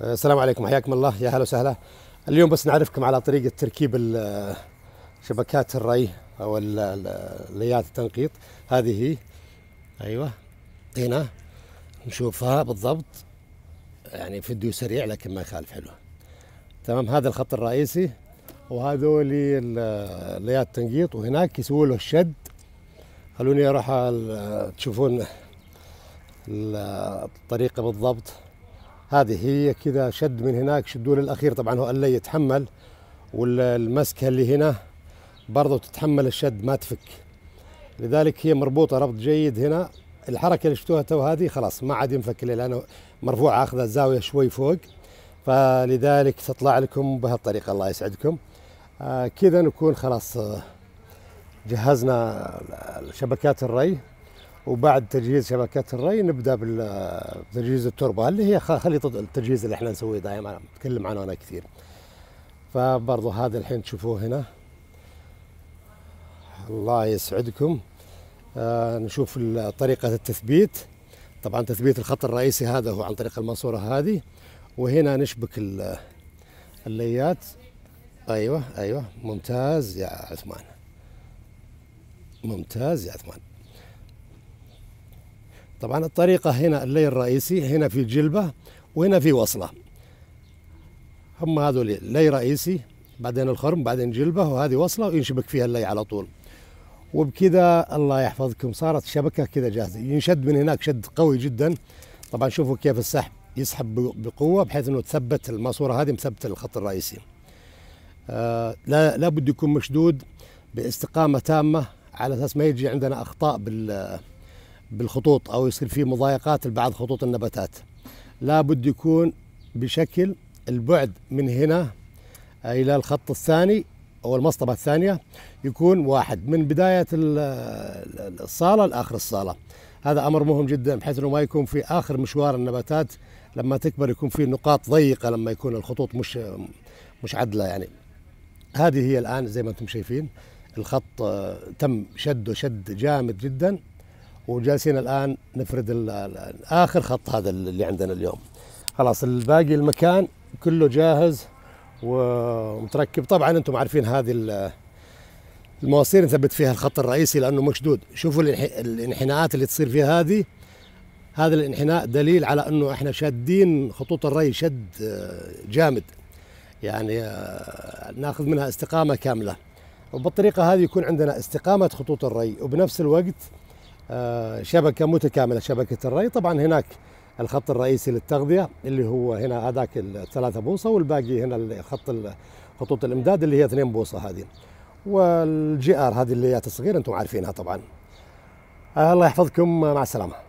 السلام عليكم حياكم الله يا هلا وسهلا اليوم بس نعرفكم على طريقه تركيب شبكات الري او ليات التنقيط هذه هي ايوه هنا نشوفها بالضبط يعني فيديو سريع لكن ما يخالف حلو تمام هذا الخط الرئيسي وهذول ليات التنقيط وهناك يسووا له الشد خلوني اروح تشوفون الطريقه بالضبط هذه هي كذا شد من هناك شدوا الاخير طبعا هو اللي يتحمل والمسكه اللي هنا برضه تتحمل الشد ما تفك لذلك هي مربوطه ربط جيد هنا الحركه اللي شفتوها تو هذه خلاص ما عاد ينفك لانه مرفوعه اخذ الزاويه شوي فوق فلذلك تطلع لكم بهالطريقه الله يسعدكم آه، كذا نكون خلاص آه، جهزنا شبكات الري وبعد تجهيز شبكات الري نبدا بتجهيز التربه اللي هي خليط التجهيز اللي احنا نسويه دائما نتكلم عنه انا كثير فبرضه هذا الحين تشوفوه هنا الله يسعدكم آه نشوف طريقه التثبيت طبعا تثبيت الخط الرئيسي هذا هو عن طريق الماسوره هذه وهنا نشبك الليات ايوه ايوه ممتاز يا عثمان ممتاز يا عثمان طبعا الطريقة هنا اللي الرئيسي هنا في جلبة وهنا في وصلة هم هذول اللي رئيسي بعدين الخرم بعدين جلبة وهذه وصلة وينشبك فيها اللي على طول وبكذا الله يحفظكم صارت شبكة كذا جاهزة ينشد من هناك شد قوي جدا طبعا شوفوا كيف السحب يسحب بقوة بحيث أنه تثبت الماسورة هذه مثبتة الخط الرئيسي آه لا لابد يكون مشدود باستقامة تامة على أساس ما يجي عندنا أخطاء بال بالخطوط او يصير في مضايقات لبعض خطوط النباتات لابد يكون بشكل البعد من هنا آه، الى الخط الثاني او المصطبه الثانيه يكون واحد من بدايه الصاله لاخر الصاله هذا امر مهم جدا بحيث انه ما يكون في اخر مشوار النباتات لما تكبر يكون في نقاط ضيقه لما يكون الخطوط مش مش عدله يعني هذه هي الان زي ما انتم شايفين الخط آه، تم شده شد جامد جدا وجالسين الان نفرد اخر خط هذا اللي عندنا اليوم خلاص الباقي المكان كله جاهز ومتركب طبعا انتم عارفين هذه المواسير نثبت فيها الخط الرئيسي لانه مشدود شوفوا الانحناءات اللي تصير فيها هذه هذا الانحناء دليل على انه احنا شادين خطوط الري شد آه، جامد يعني آه، ناخذ منها استقامه كامله وبالطريقه هذه يكون عندنا استقامه خطوط الري وبنفس الوقت آه، شبكه متكامله شبكه الري طبعا هناك الخط الرئيسي للتغذيه اللي هو هنا هذاك الثلاثة بوصه والباقي هنا الخط خطوط الامداد اللي هي اثنين بوصه هذه والجي ار هذه اللي هي تصغير انتم عارفينها طبعا آه، الله يحفظكم مع السلامه